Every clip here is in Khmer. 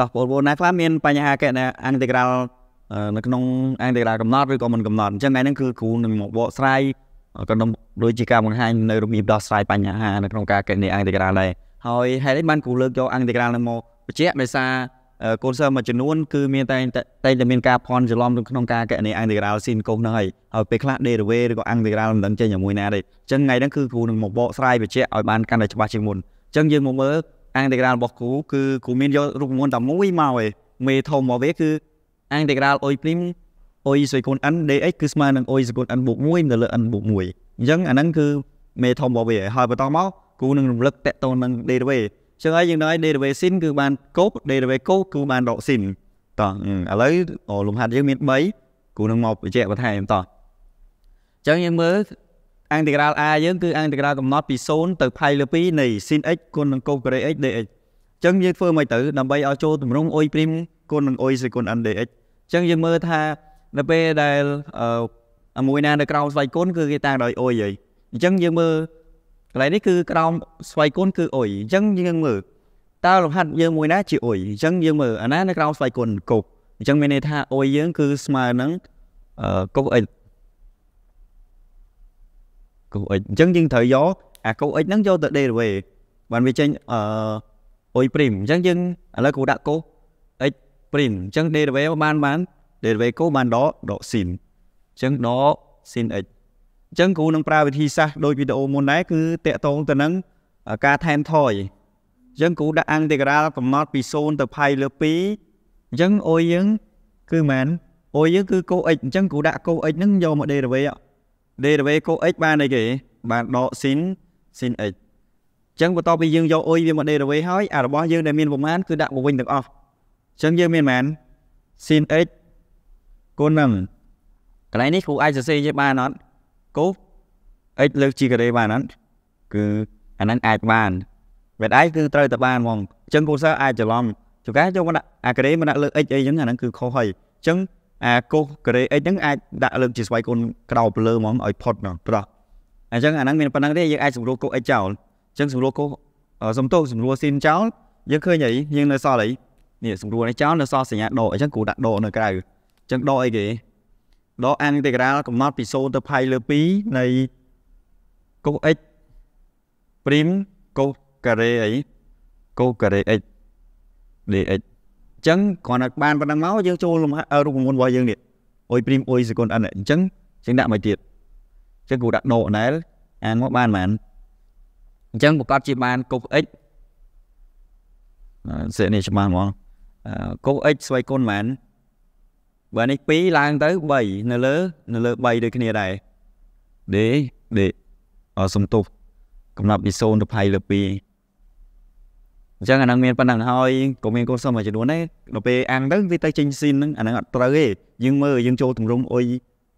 តោះបងប្អូនណាខ្លះមានបញ្ហាកែអង្តិក្រាលនៅក្នុងអង្តិក្រាលកំណត់ឬក៏មិនកំណត់អញ្ចឹងឯហ្នឹងគឺគ្រូនឹងមកបកស្រាយក៏នឹងដូចជាការបង្ហាញនៅរបៀបដោះស្រាយបញ្ហានៅក្នុងការកែនៃអង្តិក្រាលដែរហើយហេតុនេះបានគ្រូលើកយកអង្តិក្រាលនឹងមកបញ្ជាក់ដោយសារកូនសិស្សមួយចំនួនគឺមានតែតែតែមានការភ័ន្តច្រឡំក្នុងការកណនីអង្តិក្រាលស៊ីនកូសហ្នឹងហើយហើយពេលខ្លះ derivative ឬក៏អង្តិក្រាលមិនដឹងចេញជាមួយណាទេអញ្ចឹងថ្ងៃហ្នឹងគឺគ្រូនឹងមកបកស្រាយបញ្ជាក់ឲ្យបានកាន់តែច្បាស់ជាងមុនអញ្ចឹងយើងមកមើលអាង integral របស់គូគឺគូមានយករូបមន្តតែមួយមកឯមេធំមកវា គឺអាង integral o' prime o' ស្វ័យគុណ n dx គឺស្មើនឹង o' ស្វ័យគុណ n បូក1ទៅលើ n បូក1អញ្ចឹងអាហ្នឹងគឺមេធំរបស់វា ហើយបន្តមកគូនឹងរំលឹកតកតូននឹង derivative អញ្ចឹងហើយយើងដឹងហើយ derivative sin គឺបានកូប derivative កូបគឺបានរក sin តោះឥឡូវលំហាត់យើងមាន3គូនឹងមកបញ្ជាក់បន្ថែមតោះអញ្ចឹងយើងមើលអង្តិក្រាល a យើងគឺអង្តិក្រាលកំណត់ពី0ទៅ派លើ2នៃ sin x គុណនឹង cos carré x dx អញ្ចឹងយើងធ្វើមិនទៅដើម្បីឲ្យចូលទម្រង់អ៊ុយព្រីមគុណនឹងអ៊ុយសេគុណ n dx អញ្ចឹងយើងមើលថានៅពេលដែលមួយណានៅក្រោមស្វ័យគុណគឺគេតាំងដោយអ៊ុយហើយអញ្ចឹងយើងមើលកន្លែងនេះគឺក្រោមស្វ័យគុណគឺអ៊ុយអញ្ចឹងយើងមើលតើលំហាត់យើងមួយណាជាអ៊ុយអញ្ចឹងយើងមើលអាណានៅក្រោមស្វ័យគុណកុកអញ្ចឹងមានន័យថាអ៊ុយយើងគឺស្មើនឹងកុក x កូស x អញ្ចឹងយើងត្រូវយកអាកូស x ហ្នឹងយកទៅ derivative បានវាចេញអឺអុយ prim អញ្ចឹងយើងឥឡូវគូដាក់កូស x prim អញ្ចឹង derivative បានបាន derivative កូសបានដកដក sin អញ្ចឹងដក sin x អញ្ចឹងគ្រូនឹងប្រើវិធីសាស្ត្រដូចវីដេអូមុនដែរគឺតកតងទៅនឹងការថែមថយអញ្ចឹងគ្រូដាក់ integral កំណត់ពី0ទៅ pi លើ2អញ្ចឹងអុយយើង គឺមិនអុយយើងគឺ cos x អញ្ចឹងគ្រូដាក់ cos x ហ្នឹងយកមក derivative derivative គោ x បានអីគេបានដក sin sin x អញ្ចឹងបន្ទាប់ពីយើងយកអុយវាមក derivative ហើយអារបស់យើងដែលមានប្រមាណគឺដាក់មកវិញទាំងអស់អញ្ចឹងយើងមានប្រមាណ sin x គុណនឹងកន្លែងនេះគ្រូអាចសរសេរយើងបានអត់គូ x លើសជាការ៉េបានអត់គឺអាហ្នឹងអាចបានវាដៃគឺត្រូវតែបានហ្មងអញ្ចឹងគ្រូសិស្សអាចច្រឡំចុះកាចូលមកដាក់អាការ៉េមកដាក់លើ x អីចឹងអាហ្នឹងគឺខុសហើយអញ្ចឹងអាកូសការ៉េអីហ្នឹងអាចដាក់លើកជាស្វ័យកូនក្រោបលើហ្មងឲ្យផុតមកប្រោះអញ្ចឹងអាហ្នឹងមានប៉ុណ្ណឹងទេយើងអាចសម្រួលកូសអីចោលអញ្ចឹងសម្រួលកូសសំទោសសម្រួលស៊ីនចោលយើងឃើញអីយើងនៅសល់អីនេះសម្រួលនេះចោលនៅសល់សញ្ញាដកអញ្ចឹងគ្រូដាក់ដកនៅក្រៅអញ្ចឹងដកអីគេដកអានអ៊ីនទីក្រាលកំណត់ពី0ទៅ π លើ2នៃកូស x ព្រីមកូសការ៉េអីកូសការ៉េ x dx ចឹងគ្រាន់តែបានប៉ុណ្ណឹងមកយើងចូលរូបមន្តរបស់យើងនេះអុយព្រីមអុយសេគុនអិនអញ្ចឹងយើងដាក់មួយទៀតអញ្ចឹងគូដាក់ដកណែល អានមកបានបានអញ្ចឹងប្រកាសជាបាន cos x សេនេះច្បាស់ហ្មង cos x ស្វ័យគុណហ្មងបើនេះ2ឡើងទៅ3នៅលើ នៅលើ3ដូចគ្នាដែរដេដេអសំទុះកំណត់ពី0ទៅ π លើ2អញ្ចឹងអាហ្នឹងមានប៉ុណ្ណឹងហើយក៏មានកូនសិស្សមួយចំនួនដែរដល់ពេលអាំងទៅវាទៅចេញស៊ីនហ្នឹងអាហ្នឹងអត់ត្រូវទេយើងមើលយើងចូលទម្រង់អុយ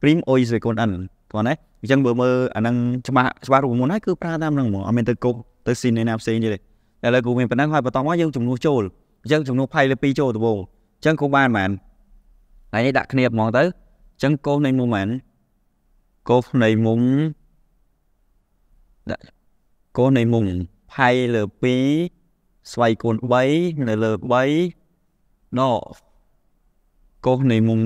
ព្រីមអុយសេកុនអិនគាត់ណាអញ្ចឹងបើមើលអាហ្នឹងច្បាស់ច្បាស់រូបមន្តហើយគឺប្រើតាមហ្នឹងហ្មងអត់មានទៅគប់ទៅស៊ីនណាផ្សេងទៀតទេតែឥឡូវគ្រូមានប៉ុណ្ណឹងហើយបន្តមកយើងជំនួសចូលអញ្ចឹងជំនួសផៃលើ2ចូលដំបូងអញ្ចឹងគ្រូបានបានថ្ងៃនេះដាក់គ្នាហ្មងទៅអញ្ចឹងកូននៃមុំហ្មងកូននៃមុំដាក់កូននៃមុំផៃលើ2ស្វ័យកូន3នៅលើ3ដកកុសនៃមុំ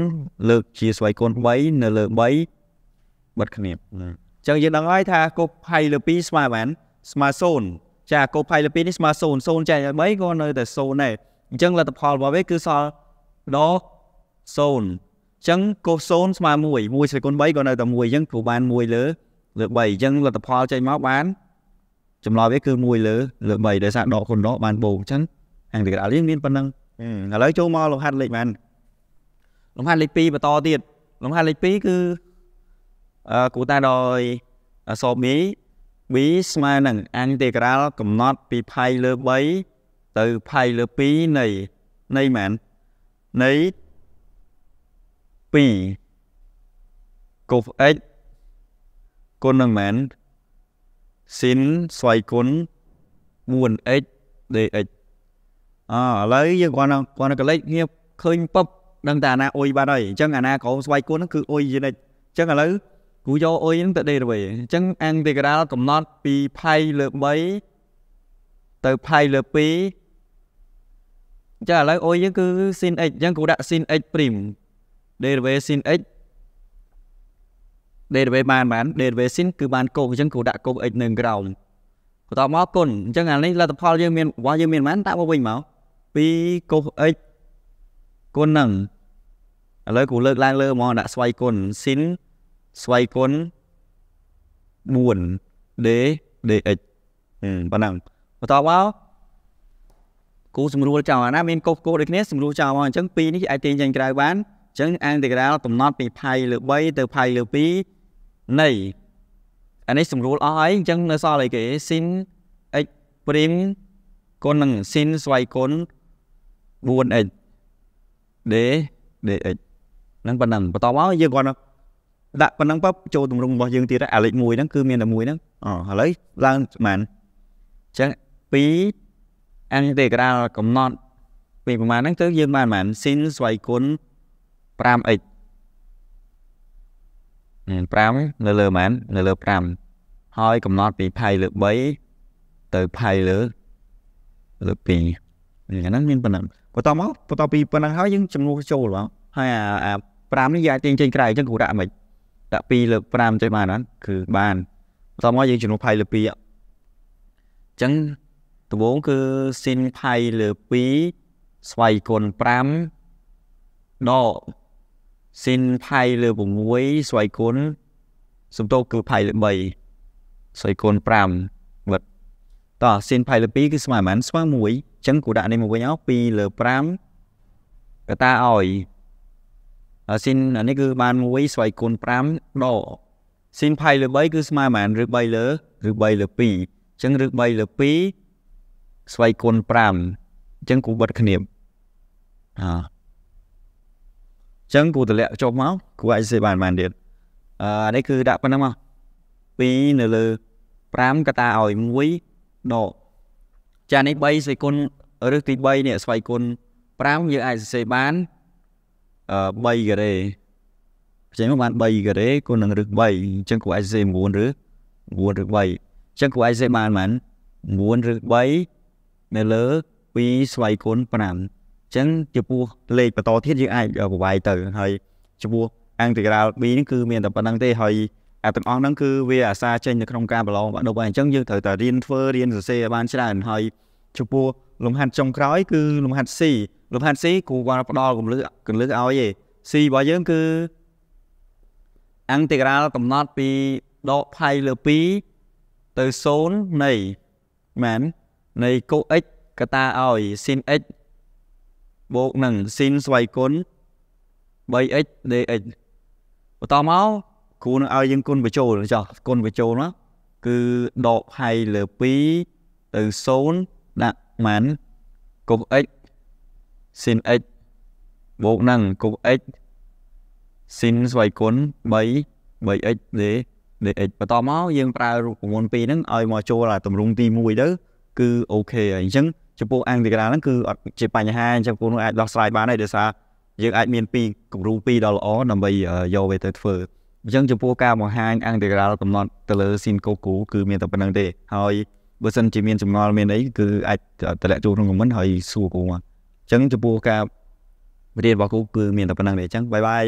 0លើកជាស្វ័យកូន3នៅលើ3បិទគ្នាអញ្ចឹងយើងដឹងហើយថាកុសផៃលើ2ស្មើបាន ស្មើ0ចាកុសផៃលើ2នេះស្មើ0 0ចែកឲ្យ3ក៏នៅតែ0ដែរអញ្ចឹងលទ្ធផលរបស់វាគឺសល់ដក0អញ្ចឹងកុស0ស្មើ1 1ស្វ័យកូន3ក៏នៅតែ1អញ្ចឹងគឺបាន1លើ លើ3អញ្ចឹងលទ្ធផលចេញមកបាន0ចម្លើយវាគឺមួយលើលើ3ដោយសារដកគុណដកបានបូកអញ្ចឹងអង្គទីក្រាលយើងមានប៉ុណ្ណឹងឥឡូវចូលមកលំហាត់លេខបានលំហាត់លេខ2បន្តទៀតលំហាត់លេខ2គឺអឺគូតាដោយអសមី b ស្មើនឹងអង្គទីក្រាលកំណត់ ពីផៃលើ3ទៅផៃលើ2នៃនៃហ្មងនៃ2 cos x គុណនឹងហ្មង sin ស្វ័យគុណ 4x dx អឥឡូវយើងគ្រាន់តែគ្រាន់តែកលេចគ្នាឃើញពឹបដឹងតែអាណាអុយបាត់ហើយអញ្ចឹងអាណាក្រោមស្វ័យគុណហ្នឹងគឺអុយយនិចអញ្ចឹងឥឡូវគូយកអុយហ្នឹងទៅ derivative អញ្ចឹង integral កំណត់ ពីផៃលើ3ទៅផៃលើ2អញ្ចឹងឥឡូ व អុយយើងគឺ sin x អញ្ចឹងគូដាក់ sin x' derivative sin x database បានបាន database sin គឺបានកូបអញ្ចឹងគូដាក់កូប x នៅក្រោមបន្ទាប់មកគុណអញ្ចឹងអានេះលទ្ធផលយើងមានរបស់យើងមានបានដាក់មកវិញមក2កូប x គុណនឹងឥឡូវគូលើកឡើងលើហ្មងដាក់ស្វ័យគុណ sin ស្វ័យគុណ4 d dx ប៉ុណ្ណឹងបន្ទាប់មកគូស្រួលចោលអាណាមានកុសគោដូចគ្នាស្រួលចោលមកអញ្ចឹង2នេះអាចទាញចេញក្រៅបានអញ្ចឹង integral កំណត់ពី π លើ3ទៅ π លើ2នៃអានេះសម្រួលអស់ហើយអញ្ចឹងនៅសល់អីគេ sin x ព្រីមគុណនឹង sin ស្វ័យគុណ 4x d dx នឹងប៉ុណ្ណឹងបន្តមកយើងគាត់ដាក់ប៉ុណ្ណឹងបើចូលទម្រង់របស់យើងទៀតអាលេខ1ហ្នឹងគឺមានតែមួយហ្នឹងអូឥឡូវឡើងស្មានអញ្ចឹង2អង្តេក្រាលកំណត់ពីប្រមាណហ្នឹងទៅយើងបានប្រមាណ sin ស្វ័យគុណ 5x 5នៅលើប៉ុន្មាននៅលើ5ហើយ កំណត់ពីផៃលើ3ទៅផៃលើលើ2យ៉ាងហ្នឹងមានប៉ុណ្ណឹងបន្តមកបន្តពីប៉ុណ្ណឹងហើយយើងចំនួនចូលមកហើយអា5នេះយើងអាចទាញចេញក្រៅអញ្ចឹងគ្រូដាក់មិនដាក់2លើ5ចេញបានហ្នឹងគឺបានបន្តមកយើងចំនួនផៃលើ2អញ្ចឹងដំបូងគឺស៊ីនផៃលើ2ស្វ័យគុណ5ដកស៊ីនផៃលើ6ស្វ័យគុណសំតោគឺផៃលើ3ស្វ័យគុណ5បាទតោះស៊ីនផៃលើ2គឺស្មើប៉ុន្មានស្មើ1អញ្ចឹងគូដាក់នេះមកវិញអស់2លើ5កតាឲ្យស៊ីនអានេះគឺបាន1ស្វ័យគុណ5ដកស៊ីនផៃលើ3គឺស្មើប៉ុន្មានឬ3លើឬ3លើ2អញ្ចឹងឬ3លើ2ស្វ័យគុណ5អញ្ចឹងគូបិទគ្នាអឺចឹងគួរតម្លាក់ចុះមកគួរអាចសេបានបានទៀតអឺនេះគឺដាក់ប៉ុណ្ណឹងមក2នៅលើ5កតាឲ្យ1ដកចានេះ3សេគុណឬទី3នេះស្វ័យគុណ5យើងអាចសរសេរបានអឺ3ការ៉េផ្សេងមកបាន3ការ៉េគុណនឹងឬ3អញ្ចឹងគួរអាចសរសេរ9ឬ9ឬ3អញ្ចឹងគួរអាចសរសេរបានបាន9ឬ3នៅលើ2ស្វ័យគុណ5ចឹងចំពោះលេខបន្តទៀតយើងអាចប្រវាយទៅហើយចំពោះ integral b ហ្នឹងគឺមានតែប៉ុណ្្នឹងទេហើយអាទាំងអស់ហ្នឹងគឺវាអាសាចេញនៅក្នុងការប្រឡងបាក់ដប់ហើយអញ្ចឹងយើងត្រូវតែរៀនធ្វើរៀនសរសេរឲ្យបានច្រើនហើយចំពោះលំហាត់ចុងក្រោយគឺលំហាត់ C លំហាត់ C គ្រូគាត់ផ្ដល់កម្លឹះកម្លឹះឲ្យឯង C របស់យើងគឺ integral កំណត់ពីដកផៃលើ2ទៅ0នៃមែននៃ cos x កតាឲ្យ sin x បូកនឹងស៊ីនស្វ័យគុណ 3x dx បន្តមកគ្រូនឹងឲ្យយើងគុណបញ្ចូលចុះគុណបញ្ចូលមកគឺដកហៃលើ2ទៅ0ដាក់ម៉ាន់គប់ x ស៊ីន x បូកនឹងគប់ x ស៊ីនស្វ័យគុណ3 3x dx បន្តមកយើងប្រើរូបមន្តពីរហ្នឹងឲ្យមកចូលអាទម្រង់ទី1ទៅគឺអូខេហើយអញ្ចឹងចំពោះអង្គទីក្រាលហ្នឹងគឺអត់ជាបញ្ហាអញ្ចឹងពួកនោះអាចដោះស្រាយបានហើយដោយសារយើងអាចមានពីរគំរូពីរដ៏ល្អដើម្បីយកវាទៅធ្វើអញ្ចឹងចំពោះការបង្ហាញអង្គទីក្រាលកំណត់ទៅលើស៊ីនកូគូគឺមានតែប៉ុណ្្នឹងទេ ហើយបើសិនជាមានចំណល់មានអីគឺអាចតម្លាក់ចូលក្នុង comment ហើយសួរគ្រូមកអញ្ចឹងចំពោះការរៀនរបស់គ្រូគឺមានតែប៉ុណ្្នឹងទេអញ្ចឹងបាយបាយ